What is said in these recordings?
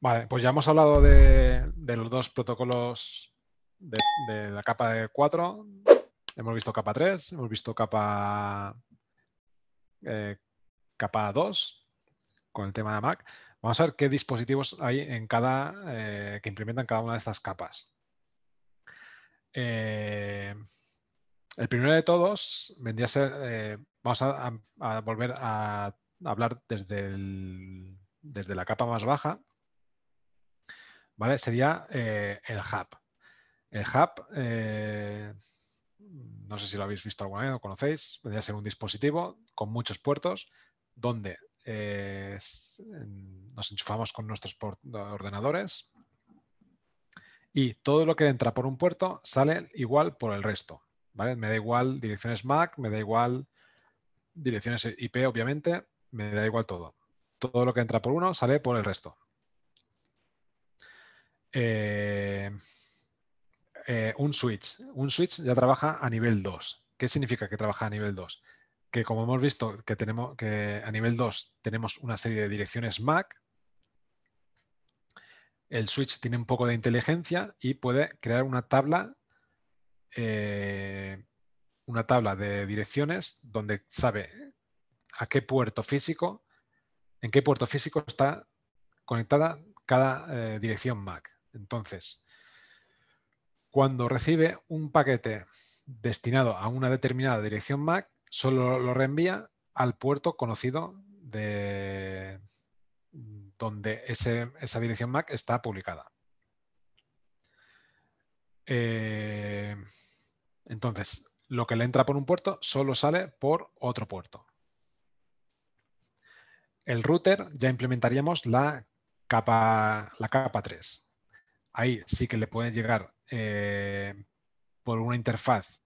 Vale, pues ya hemos hablado de, los dos protocolos de, la capa de 4. Hemos visto capa 3, hemos visto capa, eh, capa 2 con el tema de Mac. Vamos a ver qué dispositivos hay en cada eh, que implementan cada una de estas capas. Eh, el primero de todos vendría a ser. vamos a, volver a hablar desde, desde la capa más baja Sería eh, el hub. El hub, eh, no sé si lo habéis visto alguna vez o conocéis, podría ser un dispositivo con muchos puertos donde eh, nos enchufamos con nuestros ordenadores y todo lo que entra por un puerto sale igual por el resto. Me da igual direcciones MAC, me da igual direcciones IP, obviamente, me da igual todo. Todo lo que entra por uno sale por el resto. Eh, eh, un switch. Un switch ya trabaja a nivel 2. ¿Qué significa que trabaja a nivel 2? Que como hemos visto que, tenemos, que a nivel 2 tenemos una serie de direcciones MAC, el switch tiene un poco de inteligencia y puede crear una tabla, eh, una tabla de direcciones donde sabe a qué puerto físico, en qué puerto físico está conectada cada dirección MAC. Entonces, cuando recibe un paquete destinado a una determinada dirección MAC, solo lo reenvía al puerto conocido de donde esa dirección MAC está publicada. Eh, entonces, lo que le entra por un puerto solo sale por otro puerto. El router ya implementaríamos la capa, la capa 3, ahí sí que le pueden llegar eh, por una interfaz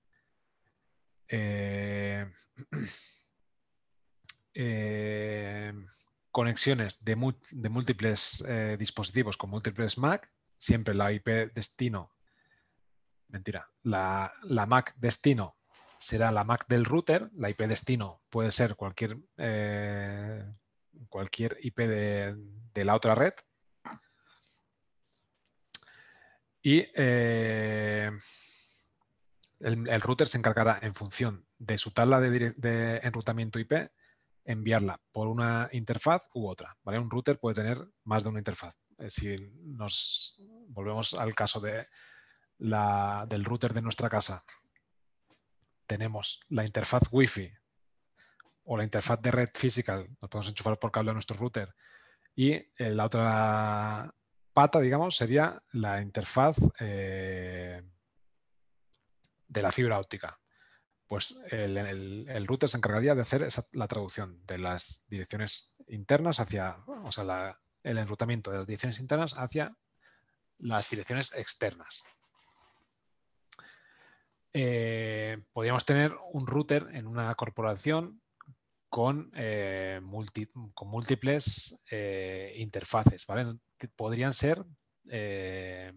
eh, eh, conexiones de, múltiples dispositivos con múltiples Mac, siempre la IP destino, mentira, la, Mac destino será la Mac del router, la IP destino puede ser cualquier, cualquier IP de la otra red Y eh, el, router se encargará en función de su tabla de, enrutamiento IP, enviarla por una interfaz u otra. Un router puede tener más de una interfaz. Eh, si nos volvemos al caso de del router de nuestra casa, tenemos la interfaz Wi-Fi o la interfaz de red física, nos podemos enchufar por cable a nuestro router, y eh, la otra pata, digamos, sería la interfaz eh, de la fibra óptica. Pues el, router se encargaría de hacer la traducción de las direcciones internas hacia, o sea, el enrutamiento de las direcciones internas hacia las direcciones externas. Eh, podríamos tener un router en una corporación eh, con, múltiples eh, interfaces, Podrían ser eh,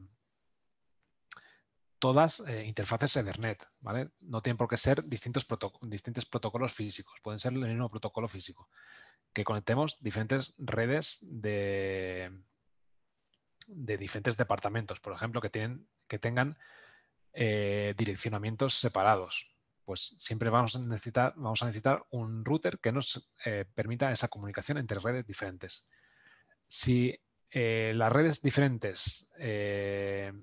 todas interfaces Ethernet, ¿vale? No tienen por qué ser distintos, distintos protocolos físicos, pueden ser el mismo protocolo físico, que conectemos diferentes redes de, de diferentes departamentos, por ejemplo, que, tienen, que tengan direccionamientos separados, pues siempre vamos a necesitar, un router que nos eh, permita esa comunicación entre redes diferentes. Si eh, las redes diferentes eh,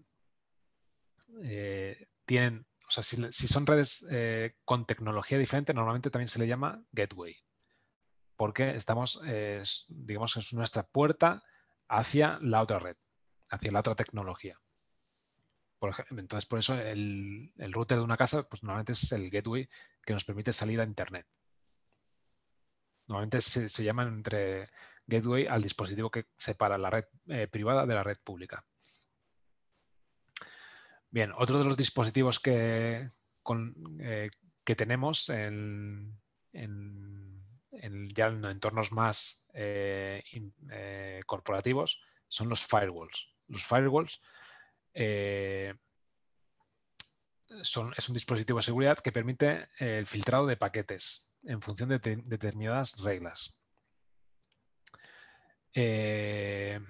tienen, o sea, si, si son redes con tecnología diferente, normalmente también se le llama gateway, porque estamos, digamos, es nuestra puerta hacia la otra red, hacia la otra tecnología entonces, por eso el, router de una casa, pues normalmente es el gateway que nos permite salir a Internet. Normalmente se, se llaman entre gateway al dispositivo que separa la red eh, privada de la red pública. Bien, otro de los dispositivos que, eh, que tenemos en, ya en entornos más eh, corporativos son los firewalls. Los firewalls eh, es un dispositivo de seguridad que permite eh, el filtrado de paquetes en función de determinadas reglas. Eh,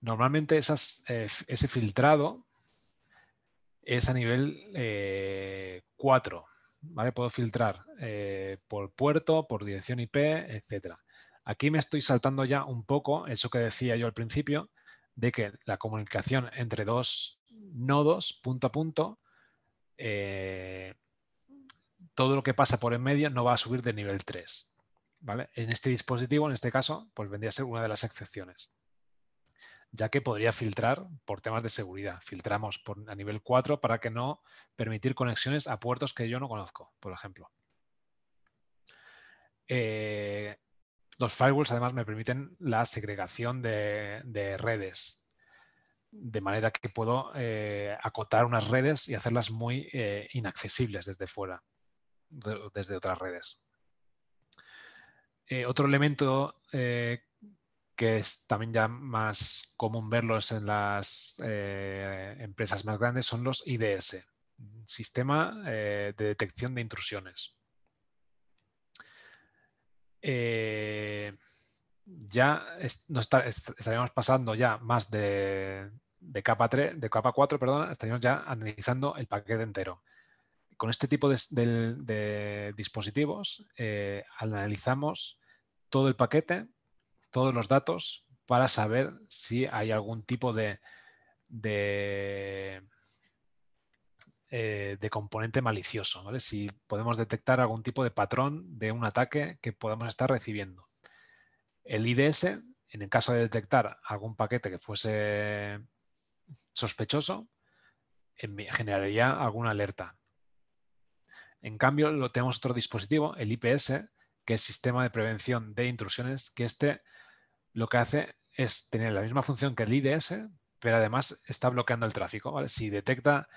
normalmente ese filtrado es a nivel 4. Puedo filtrar por puerto, por dirección IP, etcétera, Aquí me estoy saltando ya un poco eso que decía yo al principio, de que la comunicación entre dos nodos, punto a punto, eh, todo lo que pasa por en medio no va a subir de nivel 3. En este dispositivo, en este caso, pues vendría a ser una de las excepciones, ya que podría filtrar por temas de seguridad. Filtramos por, a nivel 4 para que no permitir conexiones a puertos que yo no conozco, por ejemplo. Eh, los firewalls además me permiten la segregación de, redes, de manera que puedo eh, acotar unas redes y hacerlas muy eh, inaccesibles desde fuera, desde otras redes. Eh, otro elemento que es también ya más común verlos en las empresas más grandes son los IDS, Sistema de Detección de Intrusiones. Eh, ya estaríamos pasando ya más de, capa 3, de capa 4, perdón, estaríamos ya analizando el paquete entero. Con este tipo de, dispositivos eh, analizamos todo el paquete, todos los datos, para saber si hay algún tipo de eh, de componente malicioso, ¿vale? Si podemos detectar algún tipo de patrón de un ataque que podamos estar recibiendo. El IDS, en el caso de detectar algún paquete que fuese sospechoso, generaría alguna alerta. En cambio, lo, tenemos otro dispositivo, el IPS, que es Sistema de Prevención de Intrusiones, que este lo que hace es tener la misma función que el IDS, pero además está bloqueando el tráfico. ¿vale? Si detecta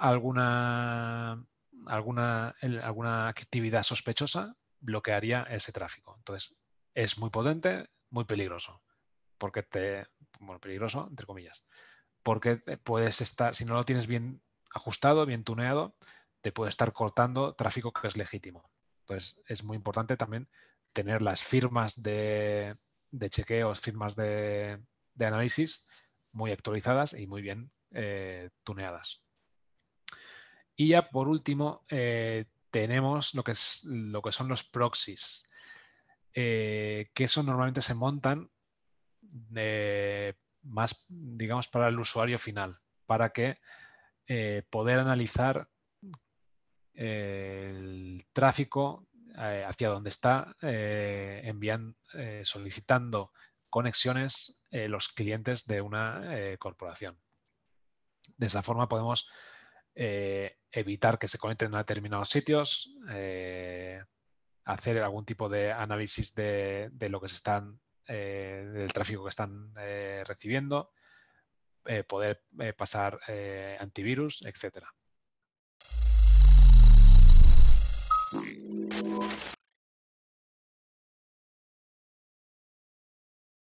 alguna, alguna, alguna actividad sospechosa, bloquearía ese tráfico. Entonces, es muy potente, muy peligroso. Porque te. Bueno, peligroso, entre comillas. Porque puedes estar, si no lo tienes bien ajustado, bien tuneado, te puede estar cortando tráfico que es legítimo. Entonces, es muy importante también tener las firmas de, de chequeos, firmas de, de análisis muy actualizadas y muy bien eh, tuneadas. Y ya por último, eh, tenemos lo que, es, lo que son los proxies, eh, que eso normalmente se montan eh, más, digamos, para el usuario final, para que poder analizar el tráfico hacia donde está enviando, solicitando conexiones los clientes de una corporación. De esa forma podemos evitar que se conecten a determinados sitios, eh, hacer algún tipo de análisis de, lo que se están, eh, del tráfico que están eh, recibiendo, poder pasar antivirus, etcétera.